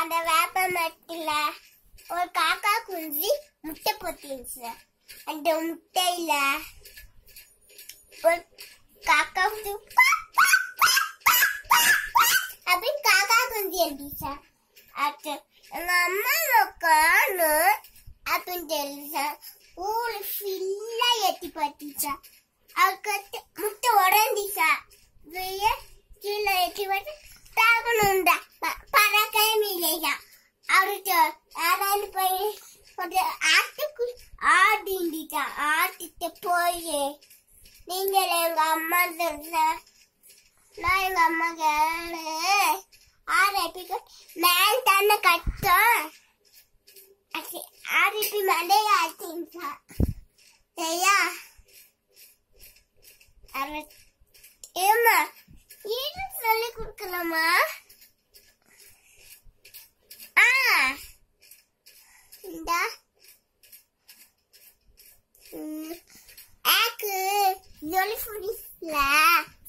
அந்த வேப்ப மரத்துல ஒரு காக்கா குஞ்சு முட்டை போத்திருந்துச்சு அந்த முட்டையில ஒரு காக்கா அப்படின்னு காக்கா குஞ்சு எழுதிச்சா அது எங்க அம்மா உட்காந்து அப்படின்னு எழுதிச்சேன் ஊரு ஃபுல்லா எட்டி பார்த்துச்சா அதுக்கு முட்டை உடஞ்சிச்சா வெளியே கீழே எட்டி பார்த்து தாகணும்டா చేసా ఆవిడ ఆడాలి పోయి ఆటకు ఆడింది ఆడితే పోయి நீங்கள் எங்க அம்மா நான் எங்க அம்மா கேளு ஆரப்பிக்கு மேல் தானே கட்டும் ஆரப்பி மேலே ஆச்சிங்களா சரியா ஏமா ஏன்னு சொல்லி கொடுக்கலாமா only for this.